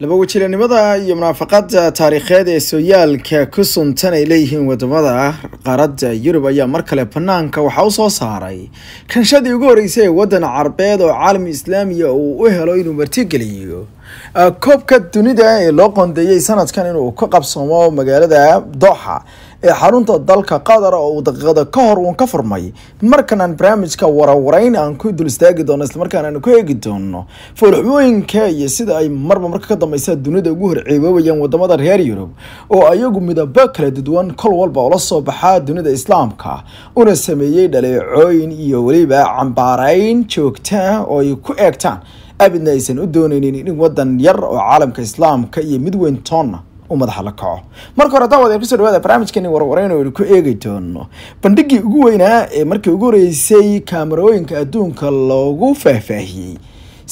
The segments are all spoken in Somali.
laba wajilanimada iyo munaafaqada taariikheed ee sooyaalka ku suntan ay leeyihiin wadamada qaaradda yurub ayaa mar kale banaanka waxaa u soo saaray kanshadii ugu horreysay ee waddan carbeed oo caalam islaamiya uu u helo inuu martigeliyo ah, koobka dunida ee loo qoondeeyey sanadkan inuu ka qabsoomo magaalada dooxa ee xarunta dalka qatar oo uu daqiiqada ka hor uun ka furmay markan barnaamijka warawarayn aan ku dul istaagi doono islamarkaan aan ku eegi doono foolxumooyinka iyo sida ay marba marka ka dambeysa dunida ugu horceeboobayaan wadamada reer yurub oo ayagu midabo kala duduwan kol walba ula soo baxaa dunida islaamka una sameeyey dhaleecooyin iyo weliba cambaarayn joogtaa oo ay ku eegtaan abidna aysan u dooneynin in wadan yar oo caalamka islaamka iyo mid weyn toonna u madaxa la kaco marka hore haddaan waad kusoo dhawaada barnaamijkeeni warwareyno aynu ku eegi doono bandhigii ugu weynaa ee markii ugu horeysay kaamarooyinka adduunka loogu faahfaahiyey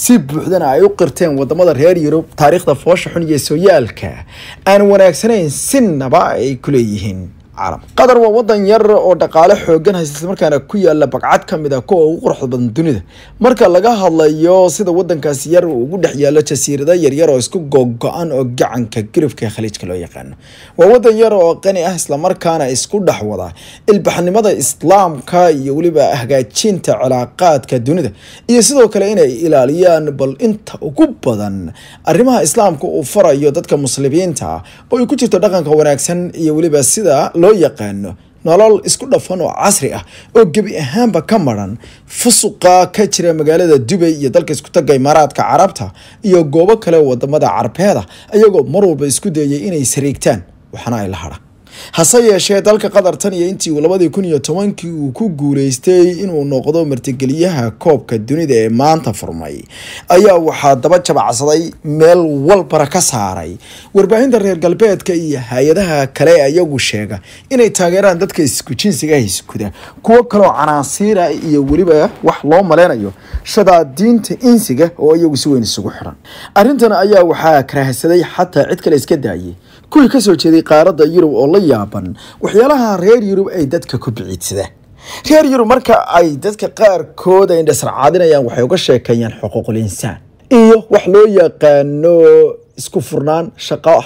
si buuxdana ay u qirteen wadamada reer yurub taariikhda foosha xun iyo sooyaalka aan wanaagsanayn sinaba ay ku leeyihiin caalamka qatar waa wadan yar oo dhaqaale xoogan haysa islamarkaana ku yaala bagcad ka mid ah kuwa ugu quruxda badan dunida marka laga hadlayo sida wadankaasi yar ugu dhex yaalo jasiirada yaryar oo isku gogo-an oo gacanka garibka khaliijka loo yaqaano waa wadan yar oo qani ah islamarkaana isku dhex wadaa ilbaxnimada islaamka iyo weliba hagaajinta cilaaqaadka dunida iyo sidoo kale inay ilaaliyaan bal inta ugu badan arrimaha islaamka uu farayo dadka muslimiinta ah oo ay ku jirto dhaqanka wanaagsan iyo weliba sida loo yaqaano nolol isku dhafan oo casri ah oo gebi ahaanba ka maran fusuqa ka jira magaalada dubay iyo dalka iskutaga imaaraadka carabta iyo goobo kale wadamada carbeeda ayagoo mar walba isku dayay inay sariigtaan waxna ay la hadha hase yeeshee dalka qatar tan iyo intii uu labadii kun iyo tobankii uu ku guuleystay inuu noqdo martigeliyaha koobka dunida ee maanta furmay ayaa waxaa daba jabacsaday meel walbara ka saaray warbaahinta reer galbeedka iyo hay-adaha kale ayagu sheega inay taageeraan dadka isku jinsiga iskuda kuwo kaloo canaasiira iyo weliba wax loo maleynayo shadaadiinta insiga oo iyagu si weyn isugu xiran arrintan ayaa waxaa karahsaday xataa cid kale iska daayay kuwii kasoo jeeday qaaradda yurub oo la yaaban waxyaalaha reer yurub ay dadka ku bicidsada reer yurub marka ay dadka qaarkood ay indhasarcaadinayaan waxay uga sheekeeyaan xuquuqul insaan iyo wax loo yaqaano isku furnaan shaqaale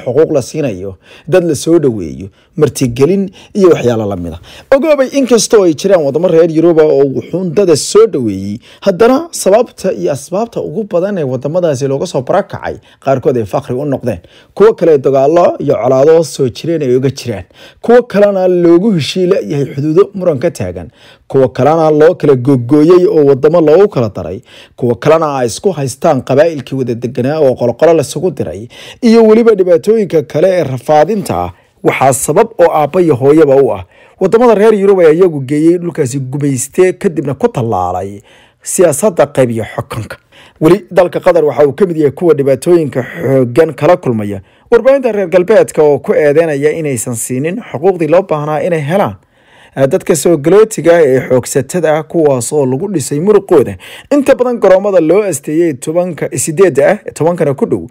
xuquuq la siinayo dad lasoo soo dhoweeyo martigelin iyo waxyaalo lamida ogoobay inkastoo ay jiraan wadamo reer yuruba oo wuxuun dada soo dhoweeyey haddana sababta iyo asbaabta ugu badan ee wadamadaasi looga soo barakacay qaarkood ay fakri u noqdeen kuwo kale dagaalo iyo colaado soo jireen ay oga jiraan kuwo kalena loogu heshiilayahay xuduudo muran ka taagan kuwa kalena loo kala googooyey oo wadamo loogu kala daray kuwa kalena ay isku haystaan qabaa'ilkii wada deganaa oo qolqolo lasugu diray iyo weliba dhibaatooyinka kale ee rafaadinta ah waxaa sabab oo aabbaiyo hooyaba u ah wadamada reer yurub ayaa iyagu geeyey dhulkaasi gumaystee kadibna ku tallaalay siyaasadda qaybiyo xukunka weli dalka qatar waxa uu ka mid yahay kuwa dhibaatooyinka xooggan kala kulmaya warbaahinta reer galbeedka oo ku eedeynaya inaysan siinin xuquuqdii loo baahnaa inay helaan dadka soo soogalotiga ee xoogsatada ah, kuwaasoo lagu dhisay muruqooda inta badan garoomada loo asteeyey tobanka sideeda ah tobankana ku dhow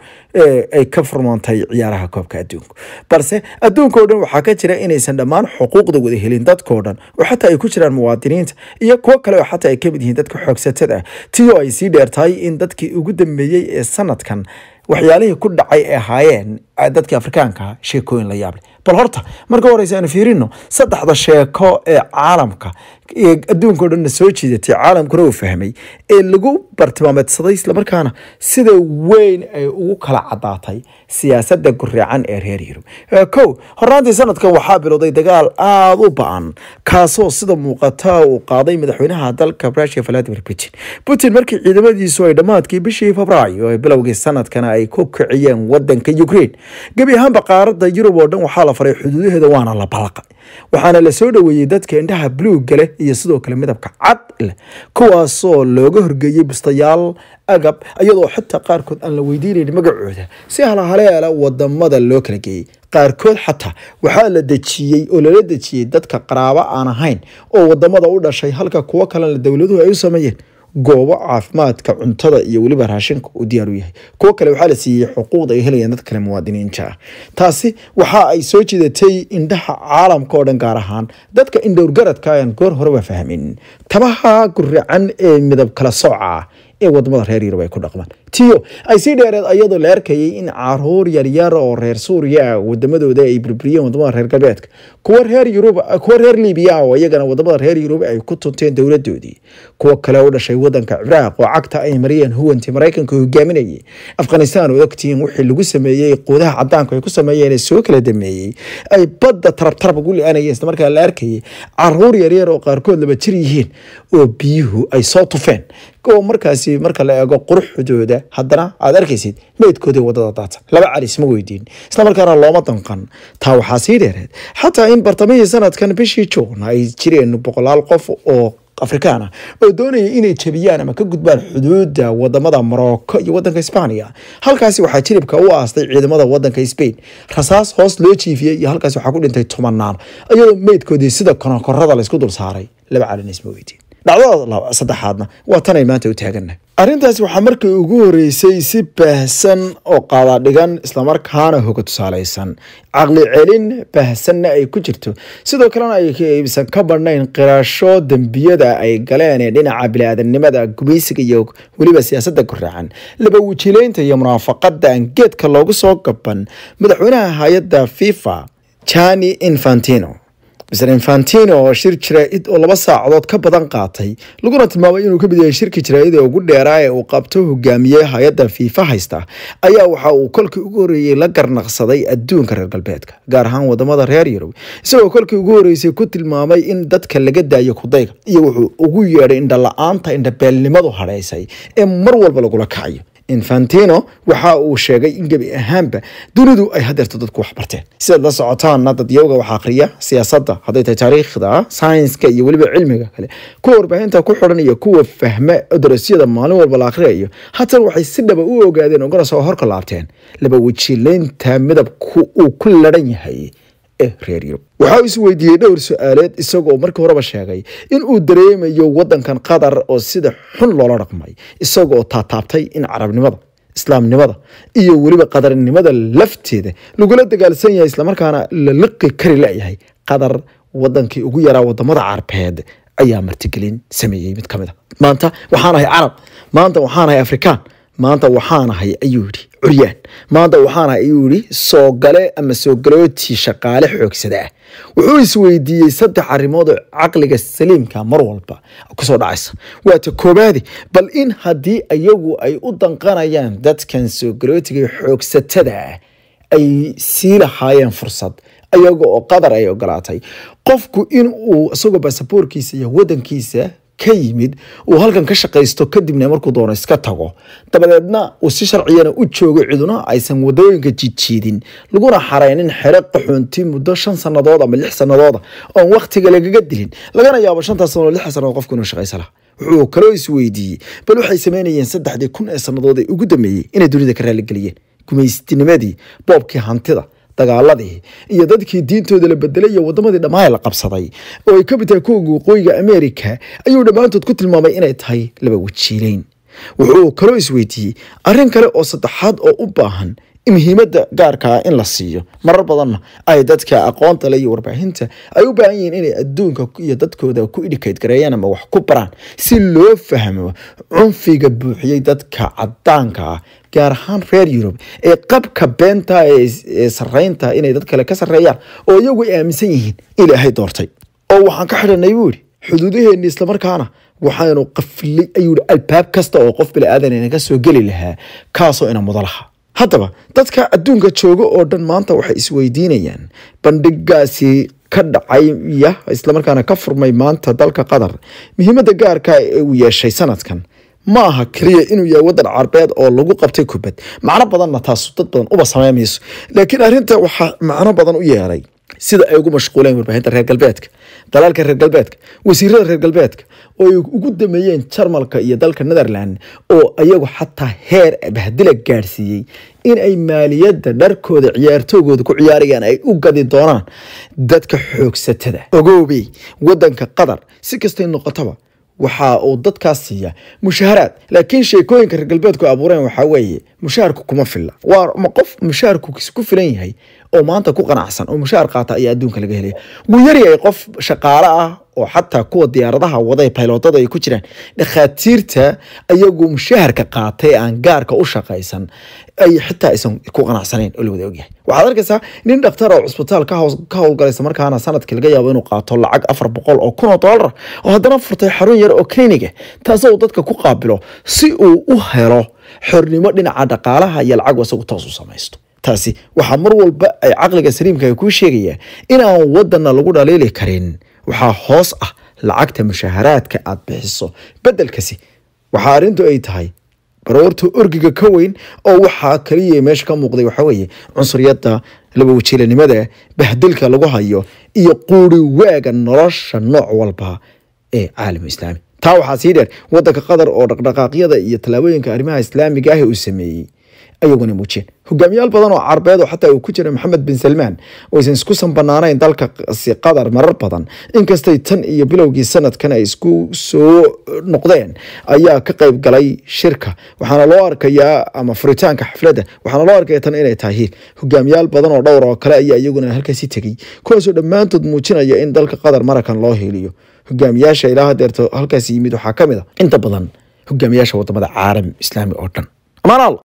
ay ka furmantay ciyaaraha koobka adduunka balse adduunkao dhan waxaa ka jira inaysan dhammaan xuquuqda wada helin dadko dhan oo xataa ay ku jiraan muwaadiniinta iyo kuwo kale oo xataa ay kamid yihiin dadka xoogsatada ah tiyoo ay sii dheertahay in dadkii ugu dambeeyey ee sanadkan waxyaalihii ku dhacay ee ahaayeen dadkii afrikaankaa sheekooyin la yaable bal horta marka horeysa aan fiirino saddexda sheeko ee caalamka ee adduunka o dhanna soo jiidatay caalamkuna uu fahmay ee lagu bartilmaameedsaday islamarkaana sida weyn ay ugu kala caddaatay siyaasadda gurreecan ee reer yurub kow hornaantii sanadkan waxaa bilowday dagaal aada u ba-an kaasoo sida muuqata uu qaaday madaxweynaha dalka rusia valadimir putin putin markii ciidamadiisu ay dhammaadkii bishii febraayo ee bilowgii sanadkana ay ku kiciyeen wadanka ukraine gebi ahaanba qaarada yurub oo dhan waxaa la faray xuduudaheeda waana la balaqay waxaana la soo dhoweeyey dadka indhaha bluugga leh iyo sidoo kale midabka cad leh kuwaasoo looga horgeeyey bustayaal agab iyadoo xitaa qaarkood aan la weydiinayn magacooda si halahaleela wadamada loo kala geeyey qaarkood xataa waxaa la dejiyey oo lala dejiyey dadka qaraabo aan ahayn oo wadamada u dhashay halka kuwo kalena dowladuhu ay u sameeyeen goobo caafimaadka cuntada iyo weliba raashinka uu diyaar u yahay kuwo kale waxaa la siiyey xuquuqda ay helayaan dad kale muwaadiniinta taasi waxa ay soo jidatay indhaha caalamka oo dhan gaar ahaan dadka indhowrgaradka ayaan goor horeba fahmin tabaha gurracan ee midab kala sooca ee wadamada reer yurub ay ku dhaqmaan tiyo ay sii dheereed ayadoo la arkayay in caruur yaryar oo reer suuriya wadamadooda ay burburiyeen wadamada reer galbeedka kuwa reer yurub kuwa reer libiya oo iyagana wadamada reer yurub ay ku tunteen dowladoodii kuwa kale u dhashay wadanka ciraaq oo cagta ay mariyeen huwanti maraykanka hogaaminayay afghanistan oo ogtiin wixii lagu sameeyey quudaha cadaanku ay ku sameeyeen ee soo kala dameeyey ay badda tarabtarab ugu li-anayeen isla la arkayay caruur yaryar oo qaarkood laba jir yihiin oo biyuhu ay soo tufeen oo markaasi runtii marka la eego quruxdooda haddana aad arkaysid meydkooda wadada daatan laba calis ma weydiin islamarkaana looma danqan taa waxaa sii dheereed xataa in bartamihii sanadkan bishii juun ay jireen boqolaal qof oo afrikaana oo doonaya inay jabiyaan ama ka gudbaan xuduuda wadamada morocco iyo wadanka isbaaniya halkaasi waxaa jiribka u aastay ciidamada wadanka spain rasaas hoos loo jiifiyey iyo halkaas waxaa ku dhintay tobanaan iyadoo meydkoodii sida konokorada laysku dul saaray laba calin weydiin dhacdadooda saddexaadna waa tanay maanta u taagannahay arrintaasi waxaa markii ugu horeysay si baahsan oo qaadadhigan islamarkaana hoga tusaalaysan caqli celin baahsanna ay ku jirto sidoo kalena aysan ka badhnayn qiraasho dembiyada ay galeen ee dhinaca biniaadanimada gumaysiga iyo weliba siyaasadda guraacan laba wajileynta iyo munaafaqada aan geedka loogu soo gaban madaxweynaha hay-adda fifa jani infantino mister infantino oo shir jaraa'id oo laba saacadood ka badan qaatay laguna tilmaamay inuu ka mid yahay shirka jaraa'id ee ugu dheeraa ee uu qabto hogaamiye hay-adda fiifa haysta ayaa waxa uu kolkii ugu horreeyey la garnaqsaday adduunka reer galbeedka gaar ahaan wadamada reer yurub isagoo kolkii ugu horreysay ku tilmaamay in dadka laga daayo kudayga iyo wuxuu ugu yeedhay indhala-aanta indhabeelnimadu hadhaysay ee mar walba lagula kacayo infantino waxa uu sheegay in gebi ahaanba dunidu ay hadeerto dadku wax barteen sidaad la socotaanna dad yowga wax akriya siyaasadda hadday tahay taariikhda saynska iyo weliba cilmiga kale kuwa warbaahinta ku xidhan iyo kuwa fahma darasyada maalin walba la akhriyayo hatan waxay si dhaba ah u ogaadeen ogonas oo horka laabteen laba wejilaynta midabku uu ku laran yahay ee reer yurub waxauu isweydiiyey dhowr su-aaleed isagoo markii horeba sheegay inuu dareemayo waddankan qatar oo sida xun loola dhaqmay isagoo taataabtay in carabnimada islaamnimada iyo weliba qadarnimada lafteeda lagula dagaalsan yahay islamarkaana la liqi kari layahay qatar wadankii ugu yaraa wadamada carbeed ayaa martigelin sameeyey mid ka mid a ah. maanta waxaan ahay carab maanta waxaanahay afrikaan maanta waxaanahay ayuu yidhi curyaan maanta waxaanahay ayuu yidhi soo gale ama soo galooti shaqaale xoogsada ah wuxuu isweydiiyey saddex arrimood oo caqliga saliimka mar walba kusoo dhacaysa waata koobaadi bal in haddii ayagu ay u danqanayaan dadkan soo galootiga xoogsatada ah ay sii lahaayeen fursad ayaga oo qadar ay ogolaatay qofku in uu isagoo basaboorkiisa iyo wadankiisa ka yimid uu halkan ka shaqaysto kadibna markuu doono iska tago dabadeedna uu si sharciyana u joogo ciduna aysan wadooyinka jijiidin laguna xareynin xere qaxoonti muddo shan sannadood ama lix sannadooda oon wakhtiga lagaga dilin lagana yaabo shantaa sano lix sanadood qofku inuu shaqaysa shaqaysala wuxuu kaloo isweydiiyey bal waxay sameynayeen saddexdii kun ee sannadood ee ugu dambeeyey inay dunida ka raaligeliyeen gumaystinimadii boobkii hantida dagaaladii iyo dadkii diintooda la bedelay iyo wadamadii dhammaanee la qabsaday oo ay ka mid tahay kuwa waqooyiga ameerika ayuu dhammaantood ku tilmaamay inay tahay laba wajiileyn wuxuu kaloo isweydiiyey arrin kale oo saddexaad oo u baahan muhiimadda gaarkaa ah in la siiyo marar badanna ay dadka aqoonta le iyo warbaahinta ay u baahan yihiin inay adduunka iyo dadkooda ku idikayt gareeyaan ama wax ku baraan si loo fahmo cunfiga buuxiyey dadka cadaanka ah gaar ahaan reer yurub ee qabka beenta ah ee sarraynta ah inay dad kale ka sarreeyaan oo iyagu ay aaminsan yihiin ilaahay doortay oo waxaan ka xidhanay buu yidhi xuduudaheenni islamarkaana waxaanu qaflay ayuu albaab kasta oo qof bili aadan inaga soo geli lahaa kaasoo ina mudalaha haddaba dadka adduunka jooga oo dhan maanta waxay isweydiinayaan bandhiggaasi ka dhacay ya islamarkaana ka furmay maanta dalka qatar muhiimada gaarka ah ee uu yeeshay sanadkan maaha aha keliya inuu yahay wadan carbeed oo lagu qabtay kubad macno badanna taasu dad badan uba sameymayso laakiin arinta waxaa macno badan u yeeray sida ay ugu mashquuleen warbaahinta reer galbeedka dalaalka reer galbeedka wasiirada reer galbeedka oo ay ugu dameeyeen jarmalka iyo dalka netherland oo ayagu xataa heer bahdila gaadhsiiyey in ay maaliyadda dharkooda ciyaartoogooda ku ciyaarayaan ay u gadi doonaan dadka xoogsatada ogoobey waddanka qatar si kastay noqotoba waxa uu dadkaas siiya mushaharaad laakiin sheekooyinka reer galbeedku abuureen waxaa weeye mushaharku kuma filla waa ma qof mushaharku ku filan yahay oo maanta ku qanacsan oo mushaar qaata ayaa adduunka laga helaya guyarii ay qof shaqaale ah oo xataa kuwa diyaaradaha waday bayloodada ay ku jiraan dhakhaatiirta ayagu mushaharka qaatay aan gaarka u shaqaysan ay xitaa aysan ku qanacsaneyn oo lawada ogyahay waxaad arkaysaa nin dhaktar oo cusbitaal ka howlgalaysa markaana sanadkii laga yaabo inuu qaato lacag afar boqol oo kun oo dollar ah, oo haddana furtay xarun yar oo keyniga taasoo uu dadka ku qaabilo si uu u helo xornimo dhinaca dhaqaalaha iyo lacag wasagu toos u samaysto taasi waxaa mar walba ay caqliga saliimka ay kuu sheegayaan in aan wadanna lagu dhaliili karin waxaa hoos ah lacagta mushaharaadka aad bixiso bedelkasi waxaa arintu ay tahay baroorta orgiga ka weyn oo waxaa kaliya meesha ka muuqday waxaweye laba labawajiilanimada bahdilka lagu hayo iyo quuri waaga nolosha nooc walba ee caalamu islaami taa waxaa sii dheer wadanka qatar oo dhaqdhaqaaqyada iyo tallaabooyinka arrimaha islaamiga ah uu sameeyey ayaguna muujiyeen hogaamiyaal badan oo carbeed oo xataa uu ku jira maxamed bin salmaan oo isku sanbanaanayn dalkasi qatar marar badan inkastay tan iyo bilowgii sanadkan ay isku soo noqdeen ayaa ka qayb galay shirka waxaana loo arkayaa ama furitaanka xafladda waxaana loo arkaya tan inay tahay hogaamiyaal badan oo dhowr oo kale ayaa iyaguna halkaasi tegey kuwaasoo dhammaantood muujinaya in dalka qatar marakan loo hiiliyo hogaamiyaasha ilaa hadeerto halkaas yimid waxaa ka mid a inta badan hogaamiyaasha wadamada caalam islaami oo dhan